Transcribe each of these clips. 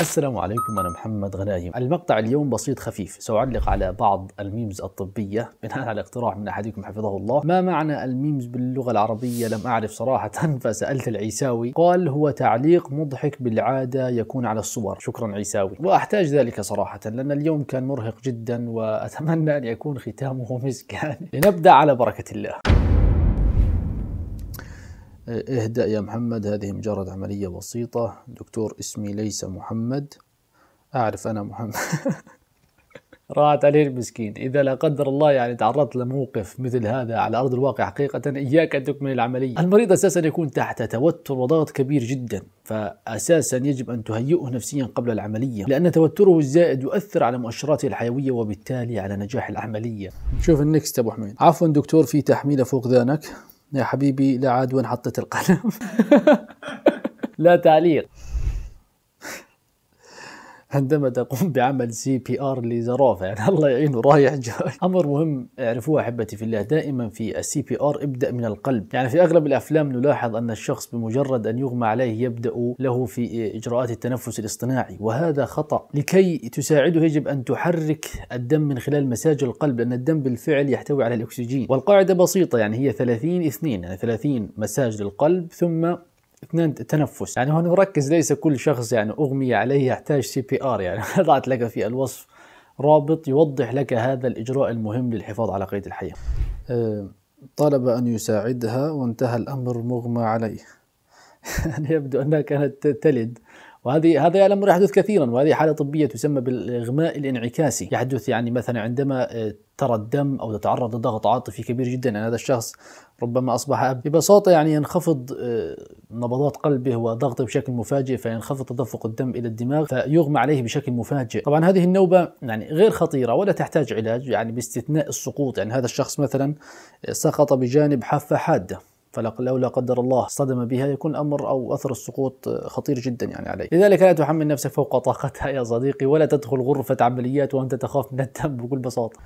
السلام عليكم أنا محمد غنايم المقطع اليوم بسيط خفيف سأعلق على بعض الميمز الطبية بناء على اقتراح من أحدكم حفظه الله ما معنى الميمز باللغة العربية لم أعرف صراحة فسألت العيساوي قال هو تعليق مضحك بالعادة يكون على الصور شكرا عيساوي وأحتاج ذلك صراحة لأن اليوم كان مرهق جدا وأتمنى أن يكون ختامه مسكا لنبدأ على بركة الله اهدأ يا محمد هذه مجرد عملية بسيطة دكتور اسمي ليس محمد أعرف أنا محمد راحت عليه المسكين إذا لا قدر الله يعني تعرضت لموقف مثل هذا على أرض الواقع حقيقة إياك أن تكمل العملية المريض أساسا يكون تحت توتر وضغط كبير جدا فأساسا يجب أن تهيئه نفسيا قبل العملية لأن توتره الزائد يؤثر على مؤشراته الحيوية وبالتالي على نجاح العملية شوف النكست أبو حميد عفوا دكتور في تحميلة فوق ذانك يا حبيبي لا عاد وين حطيت القلم لا تعليق عندما تقوم بعمل سي بي ار لزرافه يعني الله يعينه رايح جاي امر مهم اعرفوه احبتي في الله دائما في السي بي ار ابدا من القلب يعني في اغلب الافلام نلاحظ ان الشخص بمجرد ان يغمى عليه يبدا له في اجراءات التنفس الاصطناعي وهذا خطا لكي تساعده يجب ان تحرك الدم من خلال مساج القلب لان الدم بالفعل يحتوي على الاكسجين والقاعده بسيطه يعني هي 30 2 يعني 30 مساج للقلب ثم اثنين تنفس يعني هو نركز ليس كل شخص يعني اغمي عليه يحتاج سي بي ار يعني وضعت لك في الوصف رابط يوضح لك هذا الاجراء المهم للحفاظ على قيد الحياه أه، طلب ان يساعدها وانتهى الامر مغمى عليه يعني يبدو انها كانت تلد وهذه هذا الامر يحدث كثيرا وهذه حاله طبيه تسمى بالاغماء الانعكاسي يحدث يعني مثلا عندما آه، ترى الدم او تتعرض لضغط عاطفي كبير جدا يعني هذا الشخص ربما اصبح اب ببساطه يعني ينخفض آه، نبضات قلبه وضغطه بشكل مفاجئ فينخفض تدفق الدم الى الدماغ فيغمى عليه بشكل مفاجئ طبعا هذه النوبه يعني غير خطيره ولا تحتاج علاج يعني باستثناء السقوط يعني هذا الشخص مثلا آه، سقط بجانب حافه حاده فلو لا قدر الله صدم بها يكون الامر او اثر السقوط خطير جدا يعني عليه، لذلك لا تحمل نفسك فوق طاقتها يا صديقي ولا تدخل غرفه عمليات وانت تخاف من الدم بكل بساطه.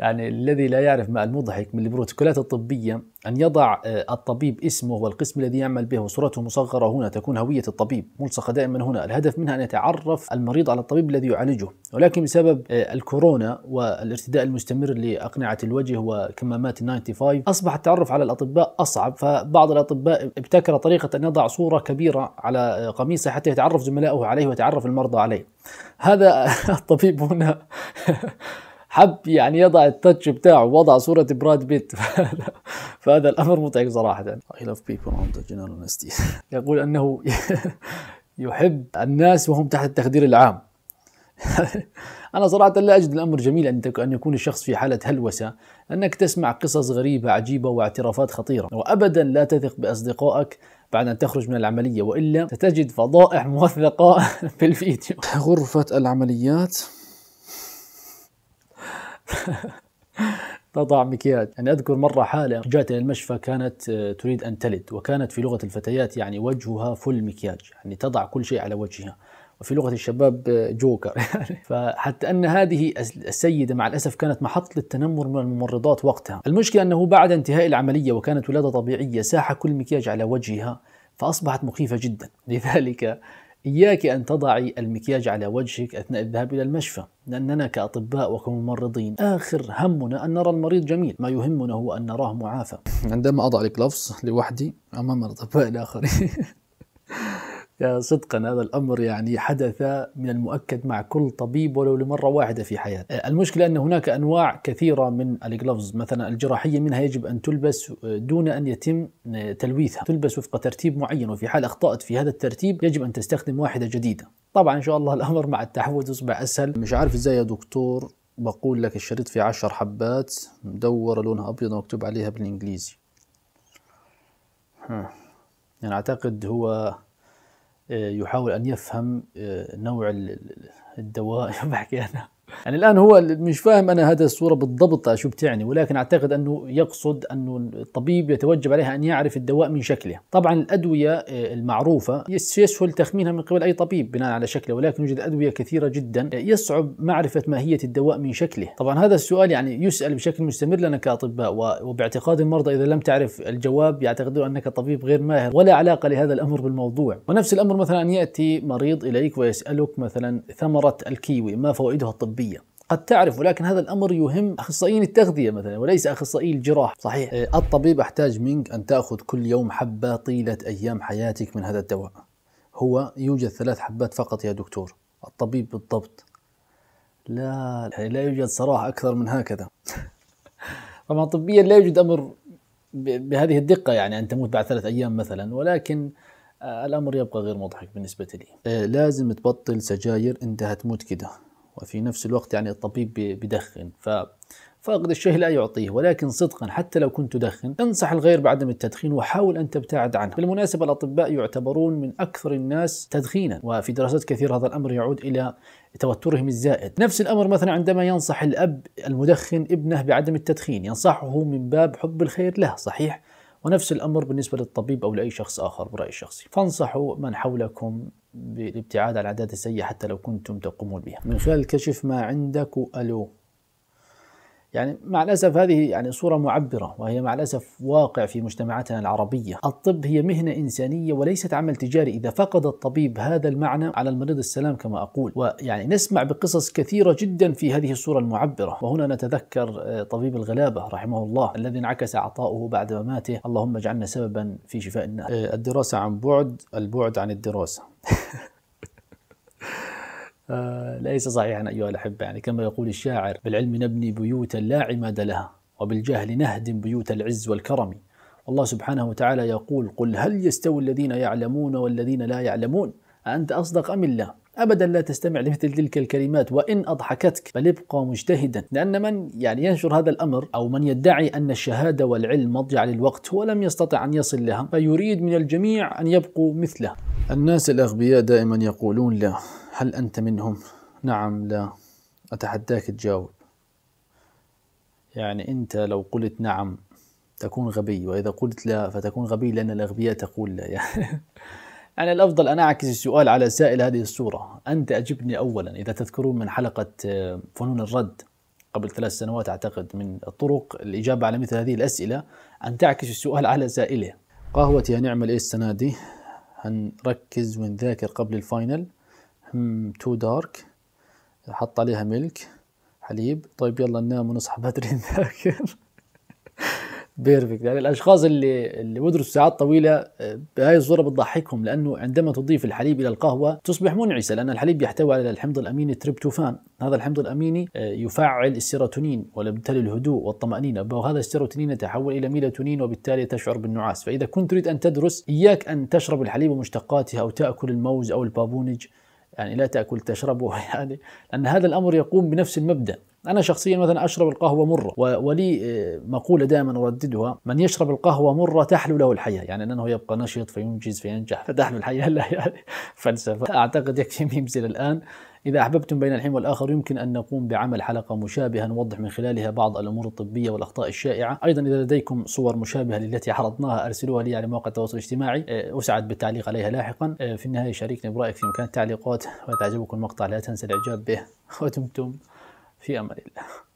يعني الذي لا يعرف ما المضحك من البروتوكولات الطبية أن يضع آه، الطبيب اسمه والقسم الذي يعمل به وصورته مصغرة هنا تكون هوية الطبيب ملصقة دائما هنا الهدف منها أن يتعرف المريض على الطبيب الذي يعالجه ولكن بسبب آه، الكورونا والارتداء المستمر لأقنعة الوجه وكمامات 95 أصبح التعرف على الأطباء أصعب فبعض الأطباء ابتكر طريقة أن يضع صورة كبيرة على آه، قميصه حتى يتعرف زملائه عليه ويتعرف المرضى عليه هذا الطبيب هنا حب يعني يضع التاتش بتاعه وضع صورة براد بيت فهذا الأمر متعب صراحة I love people on the general honesty يقول أنه يحب الناس وهم تحت التخدير العام أنا صراحة لا أجد الأمر جميل أن يكون الشخص في حالة هلوسة أنك تسمع قصص غريبة عجيبة واعترافات خطيرة وأبدا لا تثق بأصدقائك بعد أن تخرج من العملية وإلا ستجد فضائح موثقة في الفيديو غرفة العمليات تضع مكياج يعني أذكر مرة حالة جاءت إلى المشفى كانت آه، تريد أن تلد وكانت في لغة الفتيات يعني وجهها فل مكياج يعني تضع كل شيء على وجهها وفي لغة الشباب آه، جوكر يعني فحتى أن هذه السيدة مع الأسف كانت محط للتنمر من الممرضات وقتها المشكلة أنه بعد انتهاء العملية وكانت ولادة طبيعية ساح كل مكياج على وجهها فأصبحت مخيفة جدا لذلك إياك أن تضعي المكياج على وجهك أثناء الذهاب إلى المشفى لأننا كأطباء وكممرضين آخر همنا أن نرى المريض جميل ما يهمنا هو أن نراه معافى عندما أضع الكلفز لوحدي أمام الأطباء الآخرين يا صدقا هذا الامر يعني حدث من المؤكد مع كل طبيب ولو لمره واحده في حياته. المشكله ان هناك انواع كثيره من الجلوفز مثلا الجراحيه منها يجب ان تلبس دون ان يتم تلويثها، تلبس وفق ترتيب معين وفي حال اخطات في هذا الترتيب يجب ان تستخدم واحده جديده. طبعا ان شاء الله الامر مع التحفظ يصبح اسهل، مش عارف ازاي يا دكتور بقول لك الشريط فيه عشر حبات مدورة لونها أبيض ومكتوب عليها بالإنجليزي. ها. يعني أعتقد هو يحاول ان يفهم آه، نوع الدواء بحكي انا يعني الان هو مش فاهم انا هذا الصوره بالضبط شو بتعني ولكن اعتقد انه يقصد انه الطبيب يتوجب عليها ان يعرف الدواء من شكله طبعا الادويه المعروفه يسهل تخمينها من قبل اي طبيب بناء على شكله ولكن يوجد ادويه كثيره جدا يصعب معرفه ماهيه الدواء من شكله طبعا هذا السؤال يعني يسال بشكل مستمر لنا كاطباء وباعتقاد المرضى اذا لم تعرف الجواب يعتقدون انك طبيب غير ماهر ولا علاقه لهذا الامر بالموضوع ونفس الامر مثلا ان ياتي مريض اليك ويسالك مثلا ثمره الكيوي ما فوائدها الطبيه قد تعرف ولكن هذا الامر يهم اخصائيين التغذيه مثلا وليس اخصائي الجراحه، صحيح إيه، الطبيب احتاج منك ان تاخذ كل يوم حبه طيله ايام حياتك من هذا الدواء. هو يوجد ثلاث حبات فقط يا دكتور، الطبيب بالضبط. لا لا يوجد صراحه اكثر من هكذا. طبعا طبيا لا يوجد امر بهذه الدقه يعني ان تموت بعد ثلاث ايام مثلا ولكن آه، الامر يبقى غير مضحك بالنسبه لي. إيه، لازم تبطل سجاير انت هتموت كده. وفي نفس الوقت يعني الطبيب بدخن ف فاقد الشهي لا يعطيه ولكن صدقا حتى لو كنت تدخن انصح الغير بعدم التدخين وحاول أن تبتعد عنه بالمناسبة الأطباء يعتبرون من أكثر الناس تدخينا وفي دراسات كثيرة هذا الأمر يعود إلى توترهم الزائد نفس الأمر مثلا عندما ينصح الأب المدخن ابنه بعدم التدخين ينصحه من باب حب الخير له صحيح ونفس الأمر بالنسبة للطبيب أو لأي شخص آخر برأيي الشخصي فانصحوا من حولكم بالابتعاد عن العادات السيئة حتى لو كنتم تقومون بها من خلال الكشف ما عندك ألو يعني مع الأسف هذه يعني صورة معبرة وهي مع الأسف واقع في مجتمعاتنا العربية الطب هي مهنة إنسانية وليست عمل تجاري إذا فقد الطبيب هذا المعنى على المريض السلام كما أقول ويعني نسمع بقصص كثيرة جدا في هذه الصورة المعبرة وهنا نتذكر آه، طبيب الغلابة رحمه الله الذي انعكس عطاؤه بعد مماته اللهم اجعلنا سببا في شفاء الناس آه، الدراسة عن بعد البعد عن الدراسة آه، ليس صحيحا أيها الأحبة يعني كما يقول الشاعر بالعلم نبني بيوتا لا عماد لها وبالجهل نهدم بيوت العز والكرم والله سبحانه وتعالى يقول قل هل يستوي الذين يعلمون والذين لا يعلمون أأنت أصدق أم الله ابدا لا تستمع لمثل تلك الكلمات وان اضحكتك بل ابقى مجتهدا لان من يعني ينشر هذا الامر او من يدعي ان الشهاده والعلم مضجع للوقت هو لم يستطع ان يصل لها فيريد من الجميع ان يبقوا مثله الناس الأغبياء دائما يقولون لا هل أنت منهم؟ نعم لا أتحداك تجاوب يعني أنت لو قلت نعم تكون غبي وإذا قلت لا فتكون غبي لأن الأغبياء تقول لا يعني الأفضل أن أعكس السؤال على سائل هذه الصورة أنت أجبني أولا إذا تذكرون من حلقة آه، فنون الرد قبل ثلاث سنوات أعتقد من الطرق الإجابة على مثل هذه الأسئلة أن تعكس السؤال على سائله قهوتي نعمل إيه السنة دي؟ هنركز ونذاكر قبل الفاينل هم تو دارك حط عليها ملك حليب طيب يلا ننام ونصحى بدري نذاكر بيرفكت يعني الاشخاص اللي اللي بيدرسوا ساعات طويله بهاي آه، الصوره بتضحكهم لانه عندما تضيف الحليب الى القهوه تصبح منعسه لان الحليب يحتوي على الحمض الاميني تريبتوفان هذا الحمض الاميني آه، يفعل السيروتونين وبالتالي الهدوء والطمانينه وهذا السيروتونين يتحول الى ميلاتونين وبالتالي تشعر بالنعاس فاذا كنت تريد ان تدرس اياك ان تشرب الحليب ومشتقاته او تاكل الموز او البابونج يعني لا تاكل تشربه يعني لان هذا الامر يقوم بنفس المبدا انا شخصيا مثلا اشرب القهوه مره ولي آه، مقوله دائما ارددها من يشرب القهوه مره تحلو له الحياه يعني انه يبقى نشيط فينجز فينجح فتحلو الحياه لا يعني فلسفه اعتقد يكفي ميمزل الان إذا أحببتم بين الحين والآخر يمكن أن نقوم بعمل حلقة مشابهة نوضح من خلالها بعض الأمور الطبية والأخطاء الشائعة أيضا إذا لديكم صور مشابهة للتي عرضناها أرسلوها لي على مواقع التواصل الاجتماعي آه، أسعد بالتعليق عليها لاحقا آه، في النهاية شاركني برأيك في مكان التعليقات وإذا المقطع لا تنسى الإعجاب به ودمتم في امان الله